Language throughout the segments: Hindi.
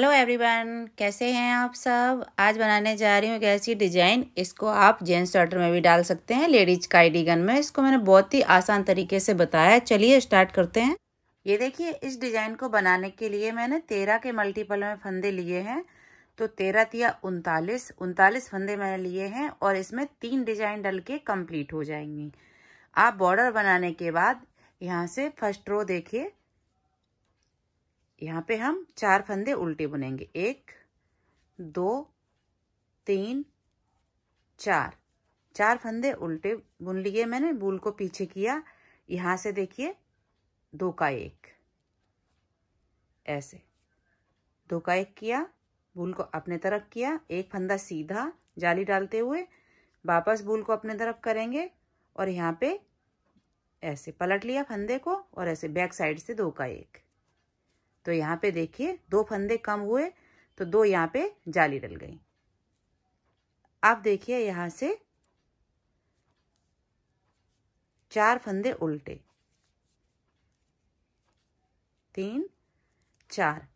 हेलो एवरीवन कैसे हैं आप सब आज बनाने जा रही हूँ एक ऐसी डिजाइन इसको आप जेंट्स स्वेटर में भी डाल सकते हैं लेडीज काइडी गन में इसको मैंने बहुत ही आसान तरीके से बताया चलिए स्टार्ट करते हैं ये देखिए इस डिजाइन को बनाने के लिए मैंने तेरह के मल्टीपल में फंदे लिए हैं तो तेरह तिया उनतालीस उनतालीस फंदे मैंने लिए हैं और इसमें तीन डिजाइन डल के कम्प्लीट हो जाएंगी आप बॉर्डर बनाने के बाद यहाँ से फर्स्ट रो देखिए यहाँ पे हम चार फंदे उल्टे बुनेंगे एक दो तीन चार चार फंदे उल्टे बुन लिए मैंने बूल को पीछे किया यहाँ से देखिए दो का एक ऐसे दो का एक किया बूल को अपने तरफ किया एक फंदा सीधा जाली डालते हुए वापस बूल को अपने तरफ करेंगे और यहाँ पे ऐसे पलट लिया फंदे को और ऐसे बैक साइड से दो का एक तो यहाँ पे देखिए दो फंदे कम हुए तो दो यहाँ पे जाली डल गई आप देखिए यहाँ से चार फंदे उल्टे तीन चार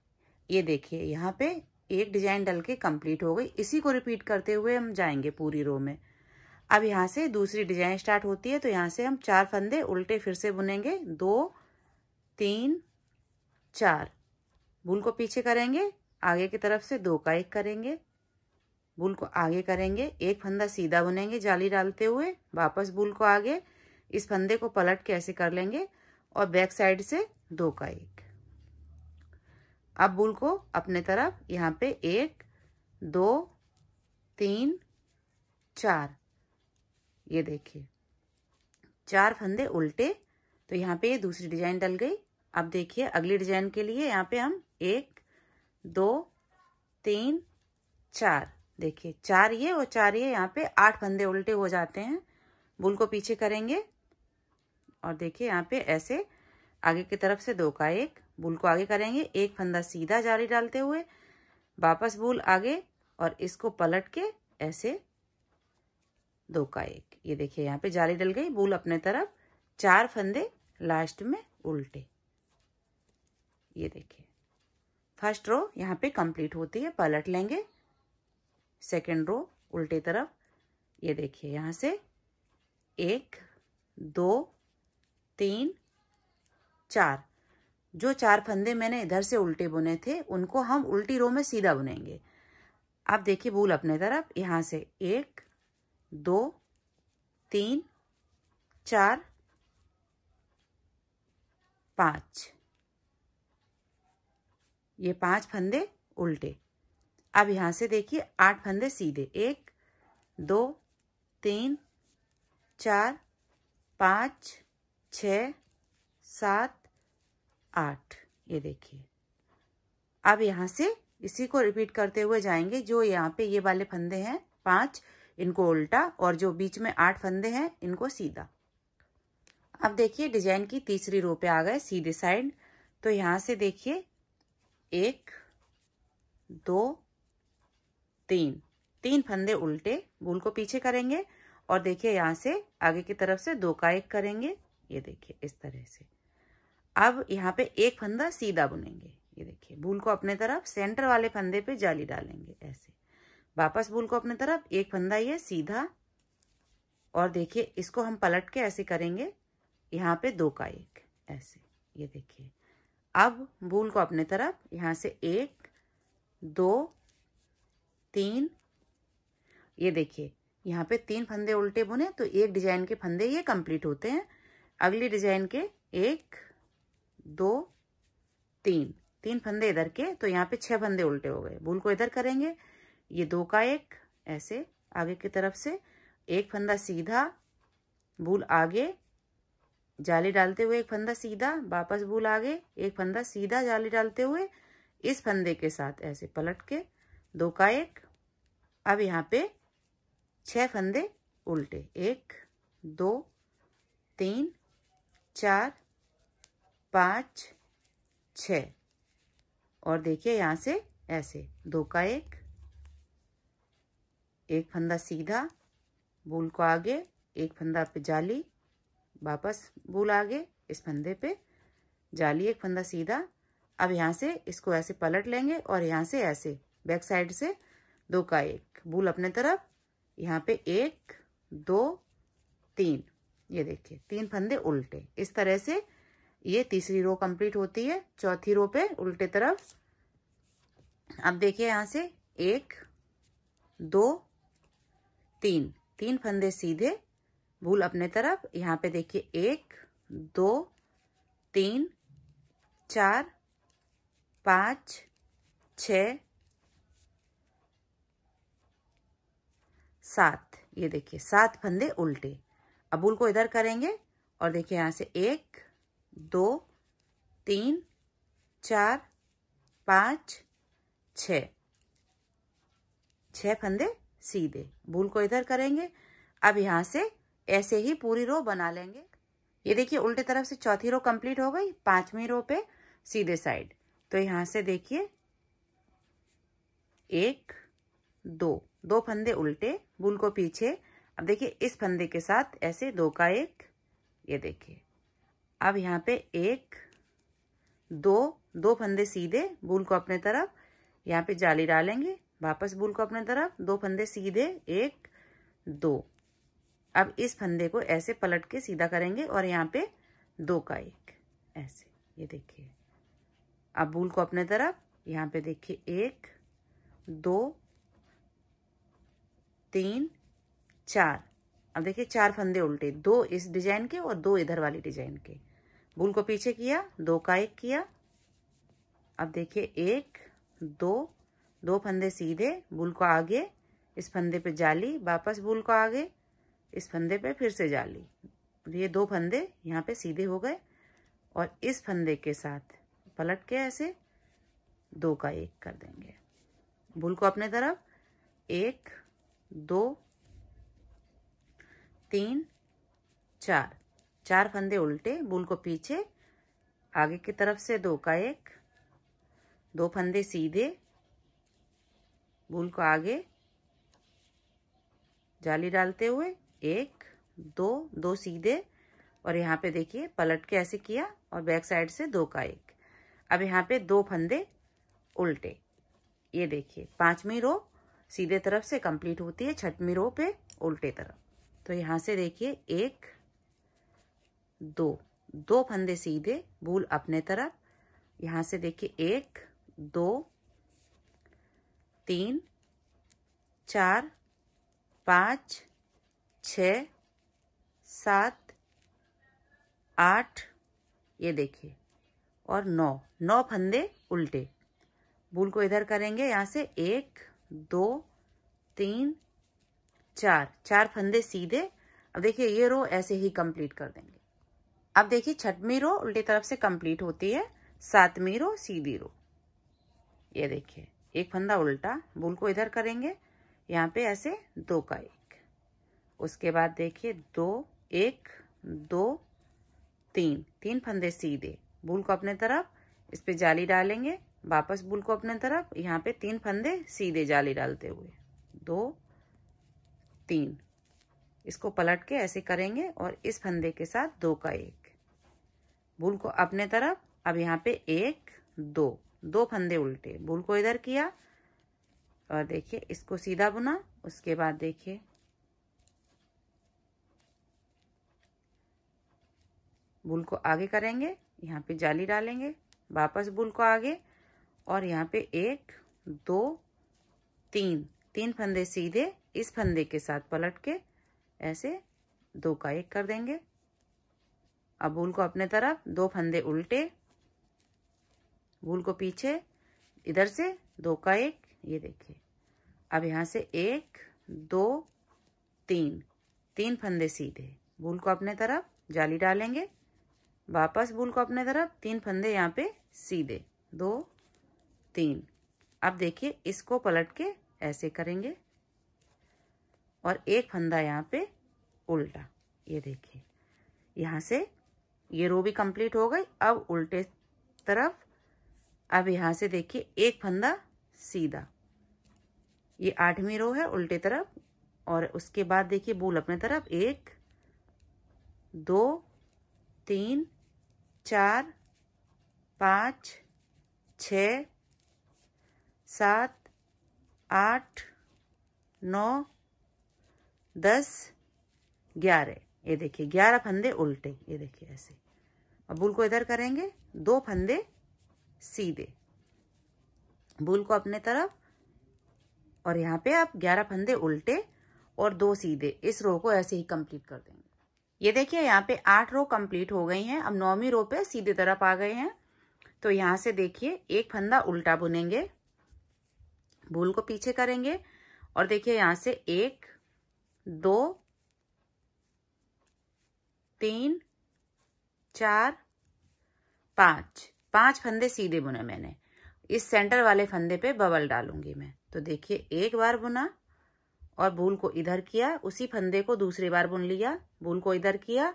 ये देखिए यहाँ पे एक डिजाइन डल के कंप्लीट हो गई इसी को रिपीट करते हुए हम जाएंगे पूरी रो में अब यहाँ से दूसरी डिजाइन स्टार्ट होती है तो यहाँ से हम चार फंदे उल्टे फिर से बुनेंगे दो तीन चार भूल को पीछे करेंगे आगे की तरफ से दो का एक करेंगे भूल को आगे करेंगे एक फंदा सीधा बुनेंगे जाली डालते हुए वापस भूल को आगे इस फंदे को पलट के ऐसे कर लेंगे और बैक साइड से दो का एक अब भूल को अपने तरफ यहाँ पे एक दो तीन चार ये देखिए चार फंदे उल्टे तो यहाँ पे ये दूसरी डिजाइन डल गई अब देखिए अगली डिजाइन के लिए यहाँ पे हम एक दो तीन चार देखिए चार ये और चार ये यहाँ पे आठ फंदे उल्टे हो जाते हैं बुल को पीछे करेंगे और देखिए यहाँ पे ऐसे आगे की तरफ से दो का एक बुल को आगे करेंगे एक फंदा सीधा जारी डालते हुए वापस बुल आगे और इसको पलट के ऐसे दो का एक ये देखिए यहाँ पे जाली डल गई बुल अपने तरफ चार फंदे लास्ट में उल्टे ये देखिए फर्स्ट रो यहाँ पे कंप्लीट होती है पलट लेंगे सेकेंड रो उल्टे तरफ ये देखिए यहाँ से एक दो तीन चार जो चार फंदे मैंने इधर से उल्टे बुने थे उनको हम उल्टी रो में सीधा बुनेंगे आप देखिए भूल अपने तरफ यहाँ से एक दो तीन चार पाँच ये पांच फंदे उल्टे अब यहाँ से देखिए आठ फंदे सीधे एक दो तीन चार पाँच छ सात आठ ये देखिए अब यहाँ से इसी को रिपीट करते हुए जाएंगे जो यहाँ पे ये वाले फंदे हैं पांच इनको उल्टा और जो बीच में आठ फंदे हैं इनको सीधा अब देखिए डिजाइन की तीसरी रो पे आ गए सीधे साइड तो यहाँ से देखिए एक दो तीन तीन फंदे उल्टे भूल को पीछे करेंगे और देखिए यहाँ से आगे की तरफ से दो का एक करेंगे ये देखिए इस तरह से अब यहाँ पे एक फंदा सीधा बुनेंगे ये देखिए भूल को अपने तरफ सेंटर वाले फंदे पे जाली डालेंगे ऐसे वापस भूल को अपने तरफ एक फंदा ये सीधा और देखिए इसको हम पलट के ऐसे करेंगे यहाँ पे दो का एक ऐसे ये देखिए अब भूल को अपने तरफ यहाँ से एक दो तीन ये देखिए यहाँ पे तीन फंदे उल्टे बुने तो एक डिजाइन के फंदे ये कंप्लीट होते हैं अगली डिजाइन के एक दो तीन तीन फंदे इधर के तो यहाँ पे छह फंदे उल्टे हो गए भूल को इधर करेंगे ये दो का एक ऐसे आगे की तरफ से एक फंदा सीधा भूल आगे जाली डालते हुए एक फंदा सीधा वापस भूल आगे एक फंदा सीधा जाली डालते हुए इस फंदे के साथ ऐसे पलट के दो का एक अब यहाँ पे छह फंदे उल्टे एक दो तीन चार पाँच छ और देखिए यहाँ से ऐसे दो का एक एक फंदा सीधा बूल को आगे एक फंदा पे जाली वापस आ आगे इस फंदे पे जाली एक फंदा सीधा अब यहाँ से इसको ऐसे पलट लेंगे और यहाँ से ऐसे बैक साइड से दो का एक बुल अपने तरफ यहाँ पे एक दो तीन ये देखिए तीन फंदे उल्टे इस तरह से ये तीसरी रो कंप्लीट होती है चौथी रो पे उल्टे तरफ अब देखिए यहाँ से एक दो तीन तीन फंदे सीधे भूल अपने तरफ यहाँ पे देखिए एक दो तीन चार पाँच छ सात ये देखिए सात फंदे उल्टे अब भूल को इधर करेंगे और देखिए यहाँ से एक दो तीन चार पाँच छ छः फंदे सीधे भूल को इधर करेंगे अब यहाँ से ऐसे ही पूरी रो बना लेंगे ये देखिए उल्टे तरफ से चौथी रो कंप्लीट हो गई पांचवी रो पे सीधे साइड तो यहां से देखिए एक दो दो फंदे उल्टे बुल को पीछे अब देखिए इस फंदे के साथ ऐसे दो का एक ये देखिए अब यहाँ पे एक दो दो फंदे सीधे बुल को अपने तरफ यहाँ पे जाली डालेंगे वापस बुल को अपने तरफ दो फंदे सीधे एक दो अब इस फंदे को ऐसे पलट के सीधा करेंगे और यहाँ पे दो का एक ऐसे ये देखिए अब बूल को अपने तरफ यहाँ पे देखिए एक दो तीन चार अब देखिए चार फंदे उल्टे दो इस डिजाइन के और दो इधर वाली डिजाइन के बूल को पीछे किया दो का एक किया अब देखिए एक दो दो फंदे सीधे बूल को आगे इस फंदे पे जाली वापस बूल को आगे इस फंदे पे फिर से जाली ये दो फंदे यहाँ पे सीधे हो गए और इस फंदे के साथ पलट के ऐसे दो का एक कर देंगे भूल को अपने तरफ एक दो तीन चार चार फंदे उल्टे भूल को पीछे आगे की तरफ से दो का एक दो फंदे सीधे भूल को आगे जाली डालते हुए एक दो दो सीधे और यहाँ पे देखिए पलट के ऐसे किया और बैक साइड से दो का एक अब यहाँ पे दो फंदे उल्टे ये देखिए पांचवी रो सीधे तरफ से कंप्लीट होती है छठवीं रो पे उल्टे तरफ तो यहाँ से देखिए एक दो दो फंदे सीधे भूल अपने तरफ यहाँ से देखिए एक दो तीन चार पाँच छ सात आठ ये देखिए और नौ नौ फंदे उल्टे भूल को इधर करेंगे यहाँ से एक दो तीन चार चार फंदे सीधे अब देखिए ये रो ऐसे ही कंप्लीट कर देंगे अब देखिए छठवीं रो उल्टी तरफ से कंप्लीट होती है सातवीं रो सीधी रो ये देखिए एक फंदा उल्टा भूल को इधर करेंगे यहाँ पे ऐसे दो का एक उसके बाद देखिए दो एक दो तीन तीन फंदे सीधे बुल को अपने तरफ इस पे जाली डालेंगे वापस बुल को अपने तरफ यहाँ पे तीन फंदे सीधे जाली डालते हुए दो तीन इसको पलट के ऐसे करेंगे और इस फंदे के साथ दो का एक बुल को अपने तरफ अब यहाँ पे एक दो दो फंदे उल्टे बुल को इधर किया और देखिए इसको सीधा बुना उसके बाद देखिए बुल को आगे करेंगे यहाँ पे जाली डालेंगे वापस बुल को आगे और यहाँ पे एक दो तीन तीन फंदे सीधे इस फंदे के साथ पलट के ऐसे दो का एक कर देंगे अब बुल को अपने तरफ दो फंदे उल्टे बुल को पीछे इधर से दो का एक ये देखिए अब यहाँ से एक दो तीन तीन फंदे सीधे बुल को अपने तरफ जाली डालेंगे वापस बूल को अपने तरफ तीन फंदे यहाँ पे सीधे दो तीन अब देखिए इसको पलट के ऐसे करेंगे और एक फंदा यहाँ पे उल्टा ये देखिए यहाँ से ये रो भी कंप्लीट हो गई अब उल्टे तरफ अब यहाँ से देखिए एक फंदा सीधा ये आठवीं रो है उल्टे तरफ और उसके बाद देखिए बूल अपने तरफ एक दो तीन चार पाँच छ सात आठ नौ दस ग्यारह ये देखिए ग्यारह फंदे उल्टे ये देखिए ऐसे अब बुल को इधर करेंगे दो फंदे सीधे बुल को अपने तरफ और यहाँ पे आप ग्यारह फंदे उल्टे और दो सीधे इस रो को ऐसे ही कंप्लीट कर देंगे ये देखिए यहाँ पे आठ रो कंप्लीट हो गई हैं अब नौवीं रो पे सीधे तरफ आ गए हैं तो यहाँ से देखिए एक फंदा उल्टा बुनेंगे भूल को पीछे करेंगे और देखिए यहाँ से एक दो तीन चार पांच पांच फंदे सीधे बुने मैंने इस सेंटर वाले फंदे पे बबल डालूंगी मैं तो देखिए एक बार बुना और भूल को इधर किया उसी फंदे को दूसरी बार बुन लिया भूल को इधर किया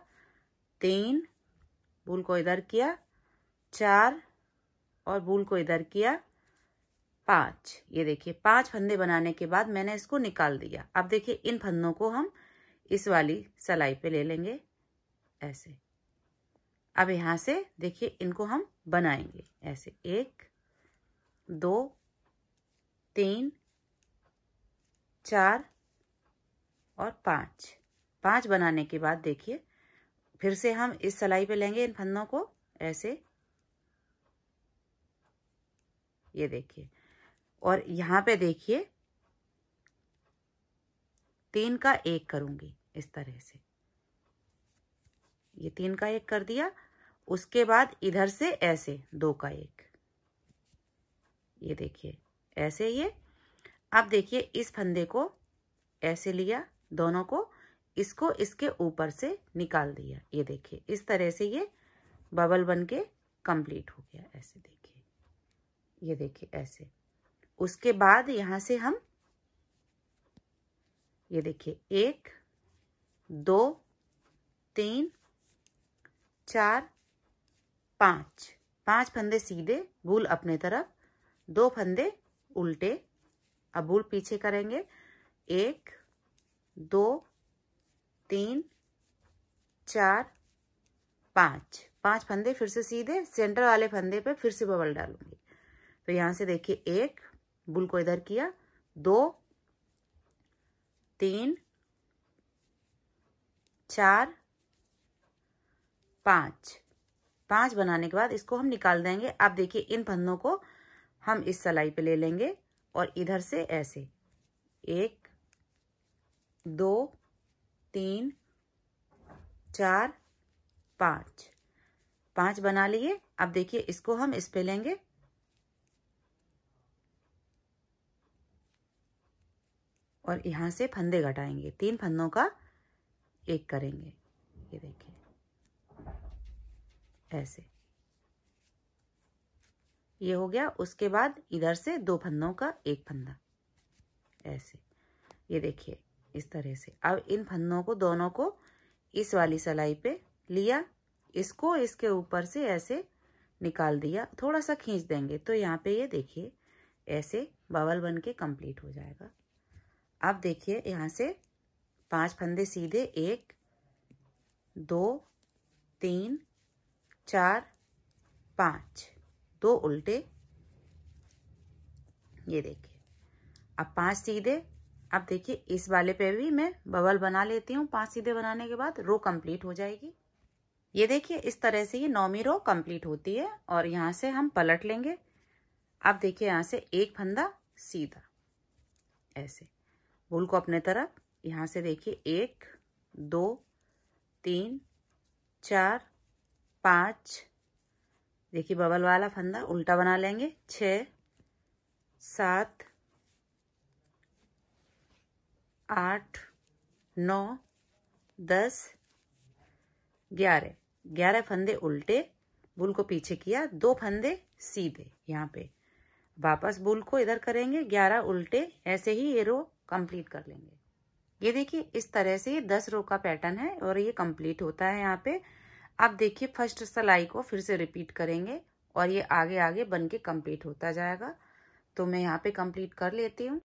तीन भूल को इधर किया चार और भूल को इधर किया पाँच ये देखिए पांच फंदे बनाने के बाद मैंने इसको निकाल दिया अब देखिए इन फंदों को हम इस वाली सलाई पे ले लेंगे ऐसे अब यहां से देखिए इनको हम बनाएंगे ऐसे एक दो तीन चार और पाँच पाँच बनाने के बाद देखिए फिर से हम इस सलाई पे लेंगे इन फंदों को ऐसे ये देखिए और यहाँ पे देखिए तीन का एक करूँगी इस तरह से ये तीन का एक कर दिया उसके बाद इधर से ऐसे दो का एक ये देखिए ऐसे ये अब देखिए इस फंदे को ऐसे लिया दोनों को इसको इसके ऊपर से निकाल दिया ये देखिए इस तरह से ये बबल बन के कम्प्लीट हो गया ऐसे देखिए ये देखिए ऐसे उसके बाद यहाँ से हम ये देखिए एक दो तीन चार पाँच पांच फंदे सीधे भूल अपने तरफ दो फंदे उल्टे अब भूल पीछे करेंगे एक दो तीन चार पाँच पांच फंदे फिर से सीधे सेंटर वाले फंदे पे फिर से बबल डालूंगी तो यहाँ से देखिए एक बुल को इधर किया दो तीन चार पाँच पांच बनाने के बाद इसको हम निकाल देंगे आप देखिए इन फंदों को हम इस सलाई पे ले लेंगे और इधर से ऐसे एक दो तीन चार पाँच पाँच बना लिए अब देखिए इसको हम इस पे लेंगे और यहाँ से फंदे घटाएंगे तीन फंदों का एक करेंगे ये देखिए ऐसे ये हो गया उसके बाद इधर से दो फंदों का एक फंदा ऐसे ये देखिए इस तरह से अब इन फंदों को दोनों को इस वाली सलाई पे लिया इसको इसके ऊपर से ऐसे निकाल दिया थोड़ा सा खींच देंगे तो यहाँ पे ये देखिए ऐसे बबल बन के कंप्लीट हो जाएगा अब देखिए यहाँ से पांच फंदे सीधे एक दो तीन चार पाँच दो उल्टे ये देखिए अब पांच सीधे अब देखिए इस वाले पे भी मैं बबल बना लेती हूँ पांच सीधे बनाने के बाद रो कंप्लीट हो जाएगी ये देखिए इस तरह से ये नौमी रो कंप्लीट होती है और यहाँ से हम पलट लेंगे अब देखिए यहाँ से एक फंदा सीधा ऐसे भूल को अपने तरफ यहाँ से देखिए एक दो तीन चार पाँच देखिए बबल वाला फंदा उल्टा बना लेंगे छ सात आठ नौ दस ग्यारह ग्यारह फंदे उल्टे बुल को पीछे किया दो फंदे सीधे यहाँ पे वापस बुल को इधर करेंगे ग्यारह उल्टे ऐसे ही ये रो कंप्लीट कर लेंगे ये देखिए इस तरह से ये दस रो का पैटर्न है और ये कंप्लीट होता है यहाँ पे आप देखिए फर्स्ट सिलाई को फिर से रिपीट करेंगे और ये आगे आगे बन के कम्प्लीट होता जाएगा तो मैं यहाँ पे कंप्लीट कर लेती हूँ